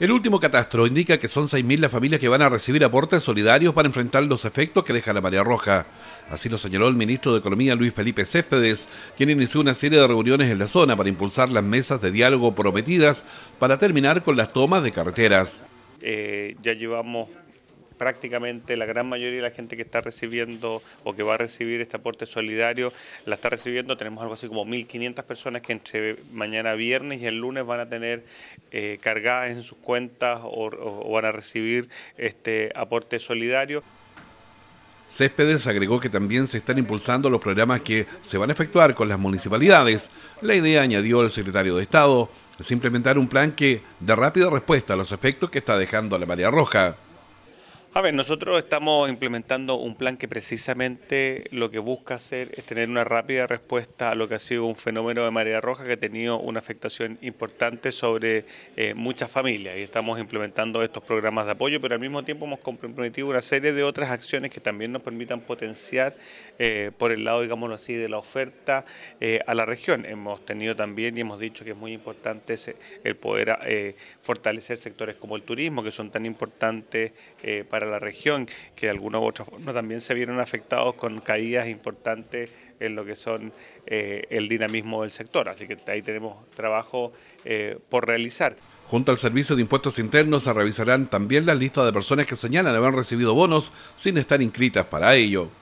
El último catastro indica que son 6.000 las familias que van a recibir aportes solidarios para enfrentar los efectos que deja la marea roja. Así lo señaló el ministro de Economía Luis Felipe Céspedes, quien inició una serie de reuniones en la zona para impulsar las mesas de diálogo prometidas para terminar con las tomas de carreteras. Eh, ya llevamos prácticamente la gran mayoría de la gente que está recibiendo o que va a recibir este aporte solidario la está recibiendo. Tenemos algo así como 1.500 personas que entre mañana viernes y el lunes van a tener eh, cargadas en sus cuentas o, van a recibir este aporte solidario. Céspedes agregó que también se están impulsando los programas que se van a efectuar con las municipalidades. La idea, añadió el secretario de Estado, es implementar un plan que dé rápida respuesta a los efectos que está dejando la María roja. A ver, nosotros estamos implementando un plan que precisamente lo que busca hacer es tener una rápida respuesta a lo que ha sido un fenómeno de marea roja que ha tenido una afectación importante sobre eh, muchas familias y estamos implementando estos programas de apoyo, pero al mismo tiempo hemos comprometido una serie de otras acciones que también nos permitan potenciar eh, por el lado, digámoslo así, de la oferta eh, a la región. Hemos tenido también y hemos dicho que es muy importante el poder fortalecer sectores como el turismo, que son tan importantes para para la región, que de alguna u otra forma también se vieron afectados con caídas importantes en lo que son eh, el dinamismo del sector. Así que ahí tenemos trabajo eh, por realizar. Junto al Servicio de Impuestos Internos se revisarán también las listas de personas que señalan haber recibido bonos sin estar inscritas para ello.